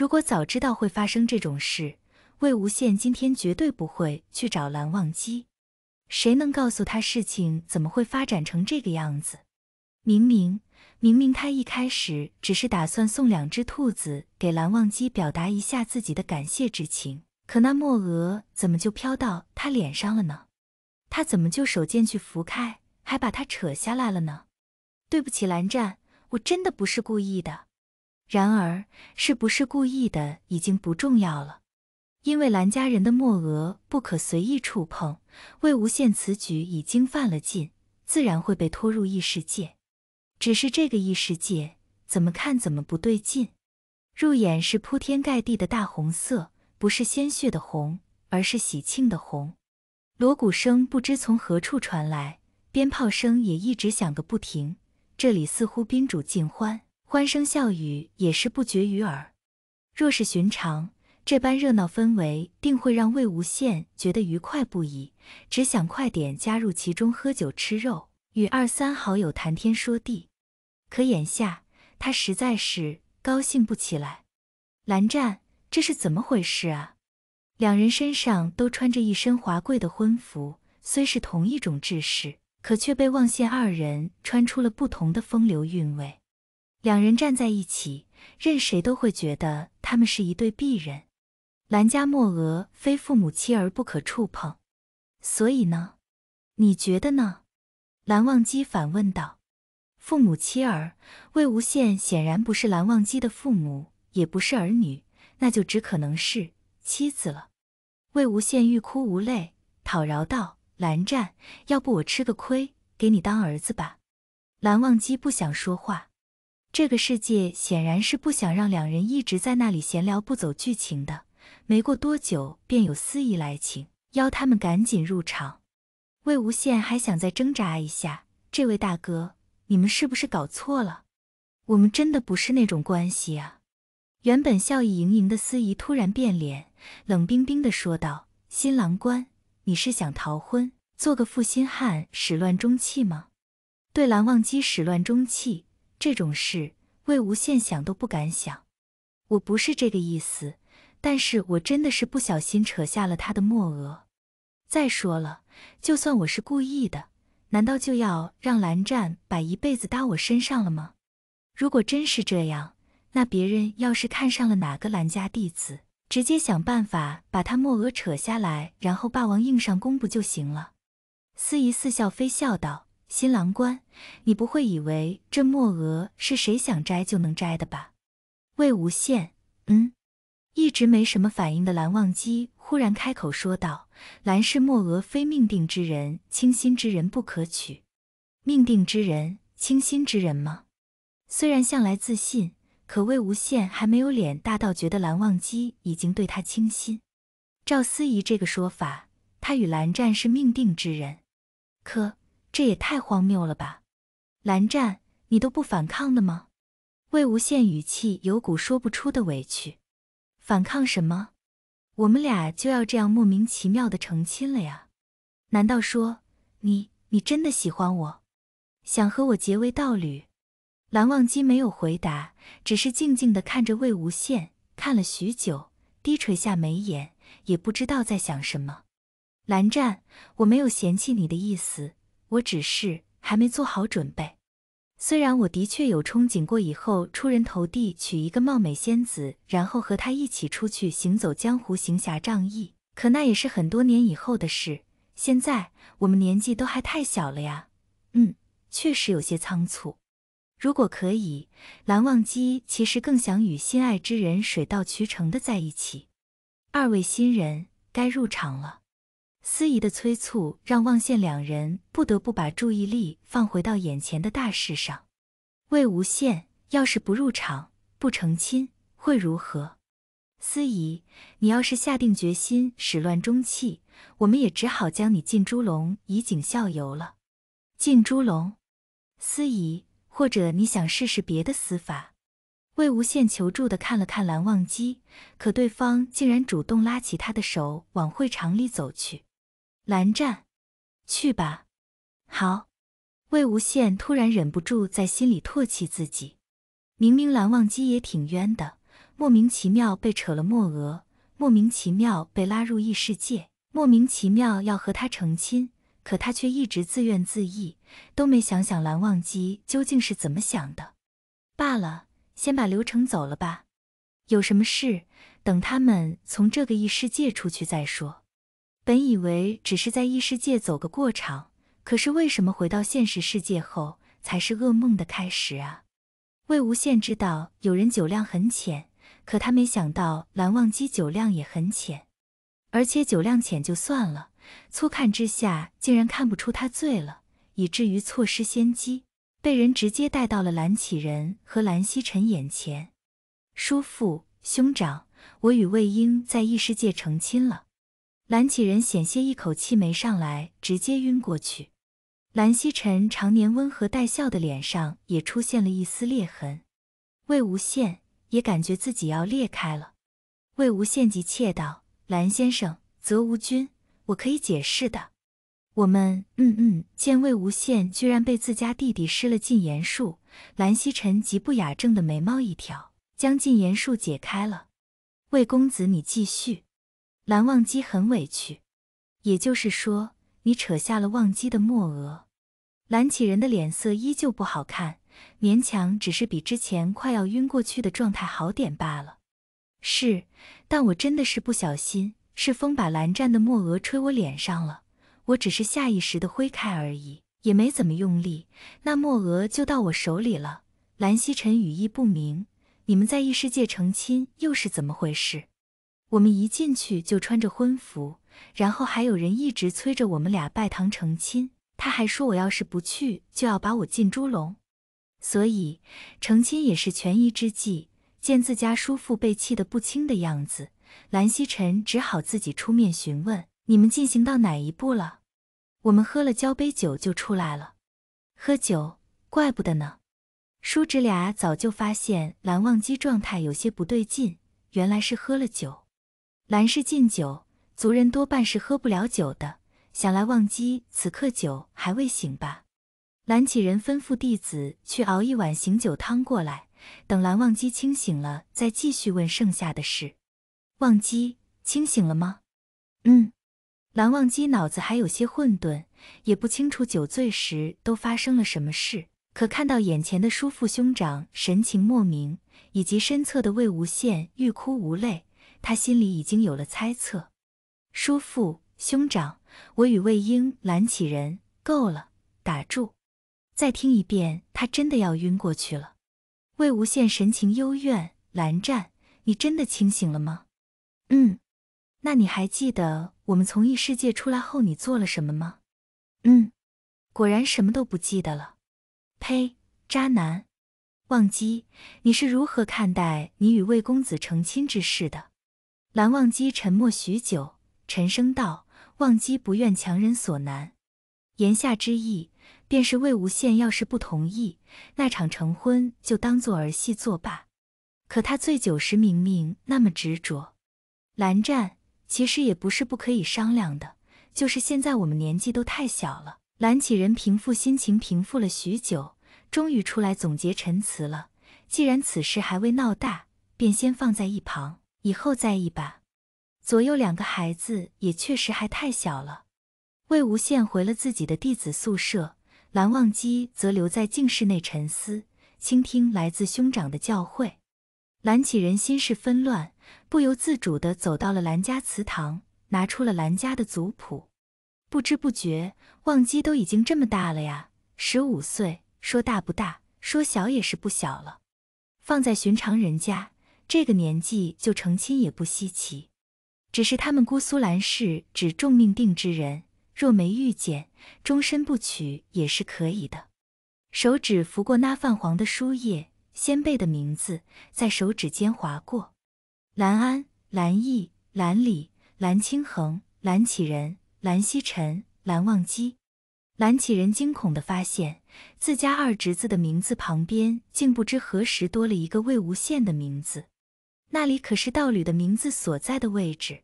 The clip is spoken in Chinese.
如果早知道会发生这种事，魏无羡今天绝对不会去找蓝忘机。谁能告诉他事情怎么会发展成这个样子？明明明明他一开始只是打算送两只兔子给蓝忘机，表达一下自己的感谢之情。可那墨额怎么就飘到他脸上了呢？他怎么就手贱去拂开，还把它扯下来了呢？对不起，蓝湛，我真的不是故意的。然而，是不是故意的已经不重要了，因为兰家人的墨额不可随意触碰。魏无羡此举已经犯了禁，自然会被拖入异世界。只是这个异世界怎么看怎么不对劲，入眼是铺天盖地的大红色，不是鲜血的红，而是喜庆的红。锣鼓声不知从何处传来，鞭炮声也一直响个不停。这里似乎宾主尽欢。欢声笑语也是不绝于耳。若是寻常，这般热闹氛围定会让魏无羡觉得愉快不已，只想快点加入其中，喝酒吃肉，与二三好友谈天说地。可眼下他实在是高兴不起来。蓝湛，这是怎么回事啊？两人身上都穿着一身华贵的婚服，虽是同一种制式，可却被望羡二人穿出了不同的风流韵味。两人站在一起，任谁都会觉得他们是一对璧人。兰家莫娥非父母妻儿不可触碰，所以呢？你觉得呢？蓝忘机反问道。父母妻儿，魏无羡显然不是蓝忘机的父母，也不是儿女，那就只可能是妻子了。魏无羡欲哭无泪，讨饶道：“蓝湛，要不我吃个亏，给你当儿子吧。”蓝忘机不想说话。这个世界显然是不想让两人一直在那里闲聊不走剧情的。没过多久，便有司仪来请，邀他们赶紧入场。魏无羡还想再挣扎一下：“这位大哥，你们是不是搞错了？我们真的不是那种关系啊！”原本笑意盈盈的司仪突然变脸，冷冰冰的说道：“新郎官，你是想逃婚，做个负心汉，始乱终弃吗？对蓝忘机始乱终弃？”这种事，魏无羡想都不敢想。我不是这个意思，但是我真的是不小心扯下了他的墨额。再说了，就算我是故意的，难道就要让蓝湛把一辈子搭我身上了吗？如果真是这样，那别人要是看上了哪个蓝家弟子，直接想办法把他墨额扯下来，然后霸王硬上弓不就行了？司仪似笑非笑道。新郎官，你不会以为这墨娥是谁想摘就能摘的吧？魏无羡，嗯，一直没什么反应的蓝忘机忽然开口说道：“蓝氏墨娥非命定之人，倾心之人不可取。命定之人，倾心之人吗？”虽然向来自信，可魏无羡还没有脸大到觉得蓝忘机已经对他倾心。赵思怡这个说法，他与蓝湛是命定之人，可。这也太荒谬了吧，蓝湛，你都不反抗的吗？魏无羡语气有股说不出的委屈，反抗什么？我们俩就要这样莫名其妙的成亲了呀？难道说你你真的喜欢我，想和我结为道侣？蓝忘机没有回答，只是静静的看着魏无羡，看了许久，低垂下眉眼，也不知道在想什么。蓝湛，我没有嫌弃你的意思。我只是还没做好准备。虽然我的确有憧憬过以后出人头地，娶一个貌美仙子，然后和她一起出去行走江湖，行侠仗义，可那也是很多年以后的事。现在我们年纪都还太小了呀，嗯，确实有些仓促。如果可以，蓝忘机其实更想与心爱之人水到渠成的在一起。二位新人该入场了。司仪的催促让望羡两人不得不把注意力放回到眼前的大事上。魏无羡要是不入场不成亲会如何？司仪，你要是下定决心始乱终弃，我们也只好将你进猪笼以儆效尤了。进猪笼？司仪，或者你想试试别的死法？魏无羡求助的看了看蓝忘机，可对方竟然主动拉起他的手往会场里走去。蓝湛，去吧。好。魏无羡突然忍不住在心里唾弃自己。明明蓝忘机也挺冤的，莫名其妙被扯了墨额，莫名其妙被拉入异世界，莫名其妙要和他成亲，可他却一直自怨自艾，都没想想蓝忘机究竟是怎么想的。罢了，先把流程走了吧。有什么事，等他们从这个异世界出去再说。本以为只是在异世界走个过场，可是为什么回到现实世界后才是噩梦的开始啊？魏无羡知道有人酒量很浅，可他没想到蓝忘机酒量也很浅，而且酒量浅就算了，粗看之下竟然看不出他醉了，以至于错失先机，被人直接带到了蓝启仁和蓝曦臣眼前。叔父、兄长，我与魏婴在异世界成亲了。蓝启仁险些一口气没上来，直接晕过去。蓝曦臣常年温和带笑的脸上也出现了一丝裂痕，魏无羡也感觉自己要裂开了。魏无羡急切道：“蓝先生，则无君，我可以解释的。”我们……嗯嗯。见魏无羡居然被自家弟弟施了禁言术，蓝曦臣极不雅正的眉毛一挑，将禁言术解开了。“魏公子，你继续。”蓝忘机很委屈，也就是说，你扯下了忘机的墨额。蓝启仁的脸色依旧不好看，勉强只是比之前快要晕过去的状态好点罢了。是，但我真的是不小心，是风把蓝湛的墨额吹我脸上了，我只是下意识的挥开而已，也没怎么用力，那墨额就到我手里了。蓝曦臣语意不明，你们在异世界成亲又是怎么回事？我们一进去就穿着婚服，然后还有人一直催着我们俩拜堂成亲。他还说我要是不去就要把我进猪笼。所以成亲也是权宜之计。见自家叔父被气得不轻的样子，蓝曦臣只好自己出面询问：“你们进行到哪一步了？”我们喝了交杯酒就出来了。喝酒，怪不得呢。叔侄俩早就发现蓝忘机状态有些不对劲，原来是喝了酒。蓝氏禁酒，族人多半是喝不了酒的。想来忘机此刻酒还未醒吧？蓝启仁吩咐弟子去熬一碗醒酒汤过来，等蓝忘机清醒了再继续问剩下的事。忘机清醒了吗？嗯。蓝忘机脑子还有些混沌，也不清楚酒醉时都发生了什么事。可看到眼前的叔父兄长神情莫名，以及身侧的魏无羡欲哭无泪。他心里已经有了猜测，叔父、兄长，我与魏婴、蓝起人够了，打住！再听一遍，他真的要晕过去了。魏无羡神情幽怨：“蓝湛，你真的清醒了吗？”“嗯。”“那你还记得我们从异世界出来后你做了什么吗？”“嗯。”果然什么都不记得了。呸！渣男！忘机，你是如何看待你与魏公子成亲之事的？蓝忘机沉默许久，沉声道：“忘机不愿强人所难。”言下之意，便是魏无羡要是不同意，那场成婚就当做儿戏作罢。可他醉酒时明明那么执着。蓝湛其实也不是不可以商量的，就是现在我们年纪都太小了。蓝启仁平复心情，平复了许久，终于出来总结陈词了。既然此事还未闹大，便先放在一旁。以后再议吧。左右两个孩子也确实还太小了。魏无羡回了自己的弟子宿舍，蓝忘机则留在静室内沉思，倾听来自兄长的教诲。蓝启人心事纷乱，不由自主地走到了蓝家祠堂，拿出了蓝家的族谱。不知不觉，忘机都已经这么大了呀，十五岁，说大不大，说小也是不小了。放在寻常人家。这个年纪就成亲也不稀奇，只是他们姑苏兰氏只重命定之人，若没遇见，终身不娶也是可以的。手指拂过那泛黄的书页，先辈的名字在手指间划过：兰安、兰逸、兰里、兰清衡、兰启仁、兰希晨、兰忘机。兰启仁惊恐的发现，自家二侄子的名字旁边竟不知何时多了一个魏无羡的名字。那里可是道侣的名字所在的位置。